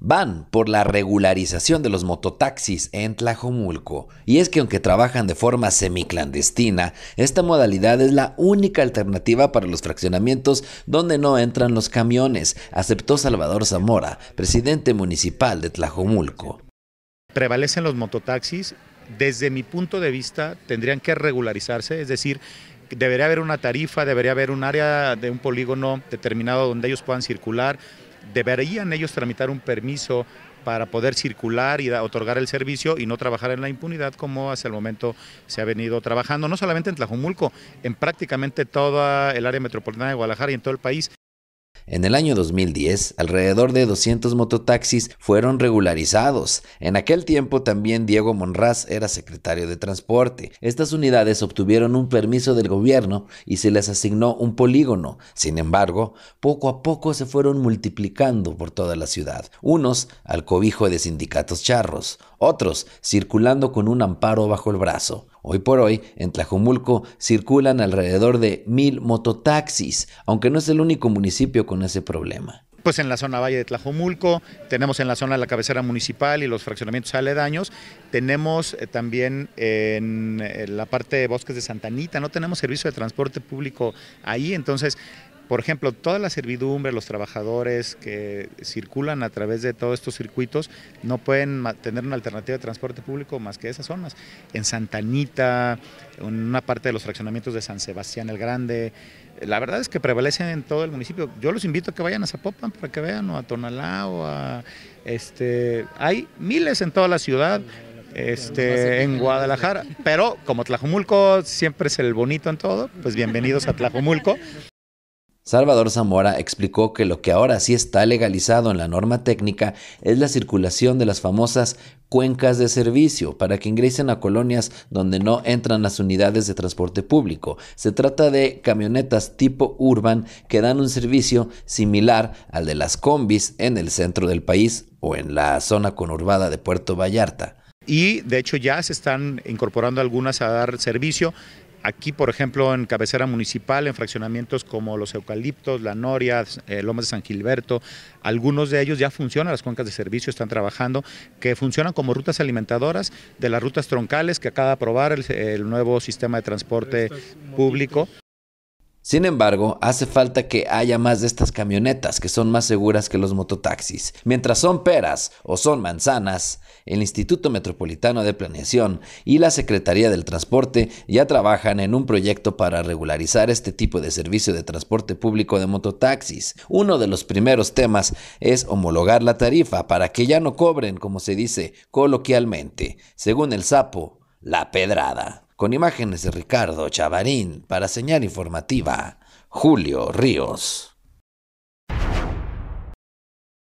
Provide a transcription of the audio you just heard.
van por la regularización de los mototaxis en Tlajomulco. Y es que aunque trabajan de forma semiclandestina, esta modalidad es la única alternativa para los fraccionamientos donde no entran los camiones, aceptó Salvador Zamora, presidente municipal de Tlajomulco. Prevalecen los mototaxis, desde mi punto de vista tendrían que regularizarse, es decir, debería haber una tarifa, debería haber un área de un polígono determinado donde ellos puedan circular, deberían ellos tramitar un permiso para poder circular y otorgar el servicio y no trabajar en la impunidad como hasta el momento se ha venido trabajando, no solamente en Tlajumulco, en prácticamente toda el área metropolitana de Guadalajara y en todo el país. En el año 2010, alrededor de 200 mototaxis fueron regularizados. En aquel tiempo también Diego Monraz era secretario de Transporte. Estas unidades obtuvieron un permiso del gobierno y se les asignó un polígono. Sin embargo, poco a poco se fueron multiplicando por toda la ciudad. Unos al cobijo de sindicatos charros, otros circulando con un amparo bajo el brazo, Hoy por hoy, en Tlajumulco circulan alrededor de mil mototaxis, aunque no es el único municipio con ese problema pues en la zona Valle de Tlajomulco, tenemos en la zona de la cabecera municipal y los fraccionamientos aledaños, tenemos eh, también en eh, la parte de Bosques de Santanita, no tenemos servicio de transporte público ahí, entonces por ejemplo, toda la servidumbre, los trabajadores que circulan a través de todos estos circuitos no pueden tener una alternativa de transporte público más que esas zonas. En Santanita, en una parte de los fraccionamientos de San Sebastián el Grande, la verdad es que prevalecen en todo el municipio. Yo los invito a que vayan a Zapopan para que vean, o a Tonalá, o a... Este, hay miles en toda la ciudad, este, en Guadalajara. Pero como Tlajomulco siempre es el bonito en todo, pues bienvenidos a Tlajomulco. Salvador Zamora explicó que lo que ahora sí está legalizado en la norma técnica es la circulación de las famosas cuencas de servicio para que ingresen a colonias donde no entran las unidades de transporte público. Se trata de camionetas tipo urban que dan un servicio similar al de las combis en el centro del país o en la zona conurbada de Puerto Vallarta y de hecho ya se están incorporando algunas a dar servicio Aquí, por ejemplo, en cabecera municipal, en fraccionamientos como los eucaliptos, la noria, eh, Lomas de San Gilberto, algunos de ellos ya funcionan, las cuencas de servicio están trabajando, que funcionan como rutas alimentadoras de las rutas troncales que acaba de aprobar el nuevo sistema de transporte público. Sin embargo, hace falta que haya más de estas camionetas que son más seguras que los mototaxis. Mientras son peras o son manzanas, el Instituto Metropolitano de Planeación y la Secretaría del Transporte ya trabajan en un proyecto para regularizar este tipo de servicio de transporte público de mototaxis. Uno de los primeros temas es homologar la tarifa para que ya no cobren, como se dice coloquialmente, según el sapo, la pedrada con imágenes de Ricardo Chavarín para señal informativa, Julio Ríos.